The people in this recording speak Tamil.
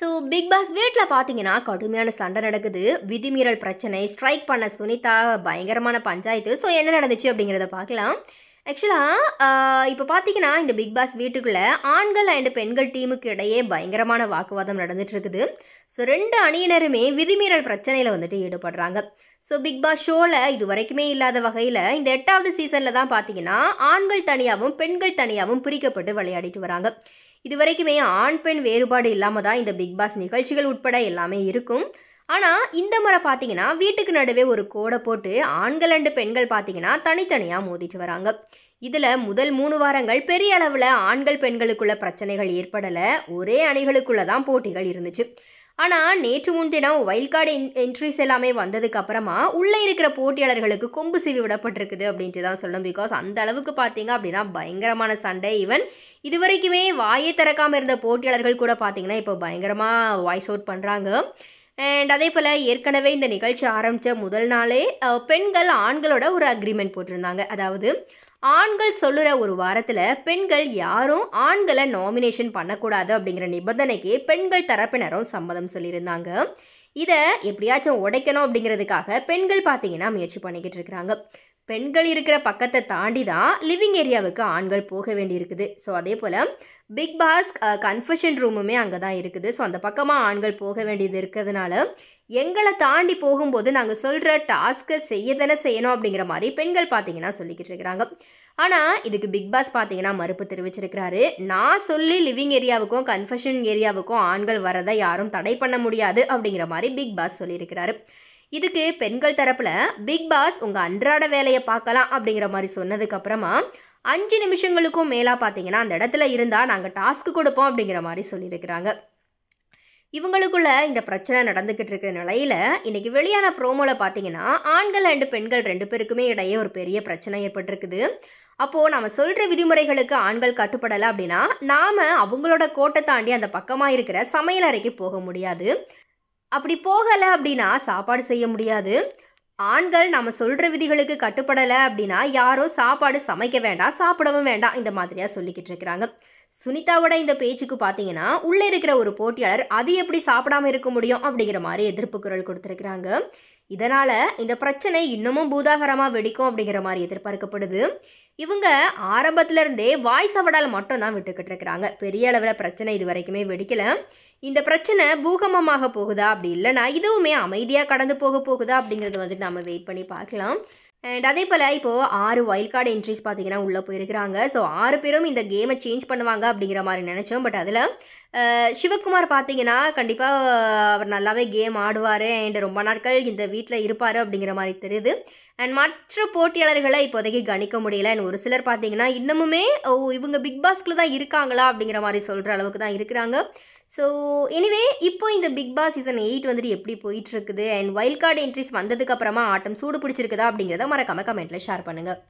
ஸோ பிக் பாஸ் வீட்டில் பார்த்தீங்கன்னா கடுமையான சண்டை நடக்குது விதிமீறல் பிரச்சனை ஸ்ட்ரைக் பண்ண சுனிதா பயங்கரமான பஞ்சாயத்து ஸோ என்ன நடந்துச்சு அப்படிங்கிறத பார்க்கலாம் ஆக்சுவலாக இப்போ பார்த்தீங்கன்னா இந்த பிக் பாஸ் வீட்டுக்குள்ளே ஆண்கள் அண்ட் பெண்கள் டீமுக்கு இடையே பயங்கரமான வாக்குவாதம் நடந்துகிட்ருக்குது ஸோ ரெண்டு அணியினருமே விதிமீறல் பிரச்சனையில் வந்துட்டு ஈடுபடுறாங்க ஸோ பிக் பாஸ் ஷோவில் இது வரைக்குமே இல்லாத வகையில் இந்த எட்டாவது சீசனில் தான் பார்த்தீங்கன்னா ஆண்கள் தனியாகவும் பெண்கள் தனியாகவும் பிரிக்கப்பட்டு விளையாடிட்டு வராங்க இது வரைக்குமே ஆண் பெண் வேறுபாடு இல்லாமல் தான் இந்த பிக் பாஸ் நிகழ்ச்சிகள் உட்பட எல்லாமே இருக்கும் ஆனால் இந்த முறை பார்த்தீங்கன்னா வீட்டுக்கு நடுவே ஒரு கோடை போட்டு ஆண்கள் அண்டு பெண்கள் பார்த்தீங்கன்னா தனித்தனியாக மோதிட்டு வராங்க இதில் முதல் மூணு வாரங்கள் பெரிய அளவில் ஆண்கள் பெண்களுக்குள்ள பிரச்சனைகள் ஏற்படலை ஒரே அணிகளுக்குள்ள தான் போட்டிகள் இருந்துச்சு ஆனால் நேற்று முன்தினம் வைல்ட் கார்டு என்ட்ரிஸ் எல்லாமே வந்ததுக்கு அப்புறமா உள்ளே இருக்கிற போட்டியாளர்களுக்கு கொம்பு சிவி விடப்பட்டிருக்குது அப்படின்ட்டு தான் சொல்லணும் பிகாஸ் அந்த அளவுக்கு பார்த்தீங்க அப்படின்னா பயங்கரமான சண்டை ஈவன் இது வரைக்குமே வாயை திறக்காமல் இருந்த போட்டியாளர்கள் கூட பார்த்தீங்கன்னா இப்போ பயங்கரமாக வாய்ஸ் அவுட் பண்ணுறாங்க அண்ட் அதே போல் ஏற்கனவே இந்த நிகழ்ச்சி ஆரம்பித்த முதல் நாளே பெண்கள் ஆண்களோட ஒரு அக்ரிமெண்ட் போட்டிருந்தாங்க அதாவது ஆண்கள் சொல்லுற ஒரு வாரத்தில் பெண்கள் யாரும் ஆண்களை நாமினேஷன் பண்ணக்கூடாது அப்படிங்கிற நிபந்தனைக்கு பெண்கள் தரப்பினரும் சம்மதம் சொல்லியிருந்தாங்க இதை எப்படியாச்சும் உடைக்கணும் அப்படிங்கிறதுக்காக பெண்கள் பார்த்தீங்கன்னா முயற்சி பண்ணிக்கிட்டு இருக்கிறாங்க பெண்கள் இருக்கிற பக்கத்தை தாண்டி தான் லிவிங் ஏரியாவுக்கு ஆண்கள் போக வேண்டியிருக்குது ஸோ அதே போல் பிக் பாஸ் கன்ஃபஷன் ரூமுமே அங்கே தான் இருக்குது ஸோ அந்த பக்கமாக ஆண்கள் போக வேண்டியது இருக்கிறதுனால எங்களை தாண்டி போகும்போது நாங்கள் சொல்கிற டாஸ்க்கை செய்ய தானே செய்யணும் அப்படிங்கிற மாதிரி பெண்கள் பார்த்தீங்கன்னா சொல்லிக்கிட்டு இருக்கிறாங்க ஆனால் இதுக்கு பிக் பாஸ் பார்த்தீங்கன்னா மறுப்பு தெரிவிச்சிருக்கிறாரு நான் சொல்லி லிவிங் ஏரியாவுக்கும் கன்ஃபெஷன் ஏரியாவுக்கும் ஆண்கள் வரதை யாரும் தடை பண்ண முடியாது அப்படிங்கிற மாதிரி பிக் பாஸ் சொல்லியிருக்கிறாரு இதுக்கு பெண்கள் தரப்பில் பிக் பாஸ் உங்கள் அன்றாட வேலையை பார்க்கலாம் அப்படிங்கிற மாதிரி சொன்னதுக்கப்புறமா அஞ்சு நிமிஷங்களுக்கும் மேலாக பார்த்தீங்கன்னா அந்த இடத்துல இருந்தால் நாங்கள் டாஸ்க்கு கொடுப்போம் அப்படிங்கிற மாதிரி சொல்லியிருக்கிறாங்க இவங்களுக்குள்ள இந்த பிரச்சனை நடந்துக்கிட்டு இருக்கிற நிலையில் இன்றைக்கி வெளியான ப்ரோமோல பார்த்தீங்கன்னா ஆண்கள் அண்டு பெண்கள் ரெண்டு பேருக்குமே இடையே ஒரு பெரிய பிரச்சனை ஏற்பட்டிருக்குது அப்போது நம்ம சொல்கிற விதிமுறைகளுக்கு ஆண்கள் கட்டுப்படலை அப்படின்னா நாம் அவங்களோட கோட்டை தாண்டி அந்த பக்கமாக இருக்கிற சமையல் அறைக்கு போக முடியாது அப்படி போகலை அப்படின்னா சாப்பாடு செய்ய முடியாது ஆண்கள் நம்ம சொல்கிற விதிகளுக்கு கட்டுப்படலை அப்படின்னா யாரோ சாப்பாடு சமைக்க வேண்டாம் சாப்பிடவும் வேண்டாம் இந்த மாதிரியாக சொல்லிக்கிட்டு இருக்கிறாங்க சுனிதாவோட இந்த பேச்சுக்கு பார்த்தீங்கன்னா உள்ளே இருக்கிற ஒரு போட்டியாளர் அது எப்படி சாப்பிடாம இருக்க முடியும் அப்படிங்கிற மாதிரி எதிர்ப்பு குரல் கொடுத்துருக்குறாங்க இதனால் இந்த பிரச்சனை இன்னமும் பூதாகரமாக வெடிக்கும் அப்படிங்கிற மாதிரி எதிர்பார்க்கப்படுது இவங்க ஆரம்பத்துலேருந்தே வாய்ஸ் அவடால் மட்டும் தான் விட்டுக்கிட்டு இருக்கிறாங்க பெரிய அளவில் பிரச்சனை இது வரைக்குமே வெடிக்கலை இந்த பிரச்சனை பூகமமாக போகுதா அப்படி இல்லைனா இதுவுமே அமைதியாக கடந்து போக போகுதா அப்படிங்கிறது வந்து நம்ம வெயிட் பண்ணி பார்க்கலாம் அண்ட் அதே போல் இப்போது ஆறு வைல்ட் கார்டு என்ட்ரிஸ் பார்த்தீங்கன்னா உள்ளே போயிருக்கிறாங்க ஸோ ஆறு பேரும் இந்த கேமை சேஞ்ச் பண்ணுவாங்க அப்படிங்கிற மாதிரி நினச்சோம் பட் அதில் சிவகுமார் பார்த்தீங்கன்னா கண்டிப்பாக அவர் நல்லாவே கேம் ஆடுவார் அண்ட் ரொம்ப நாட்கள் இந்த வீட்டில் இருப்பார் அப்படிங்கிற மாதிரி தெரியுது அண்ட் மற்ற போட்டியாளர்களை இப்போதைக்கு கணிக்க முடியல அண்ட் ஒரு சிலர் பார்த்தீங்கன்னா இன்னமுமே இவங்க பிக் பாஸ்க்குள்ள தான் இருக்காங்களா அப்படிங்கிற மாதிரி சொல்கிற அளவுக்கு தான் இருக்கிறாங்க ஸோ எனிவே இப்போ இந்த பிக் பாஸ் சீசன் எயிட் வந்துட்டு எப்படி போயிட்டுருக்குது அண்ட் வைல்ட் கார்டு என்ட்ரிஸ் வந்ததுக்கப்புறமா ஆட்டம் சூடு பிடிச்சிருக்குதா அப்படிங்கிறத மறக்காம கமெண்ட்டில் ஷேர் பண்ணுங்கள்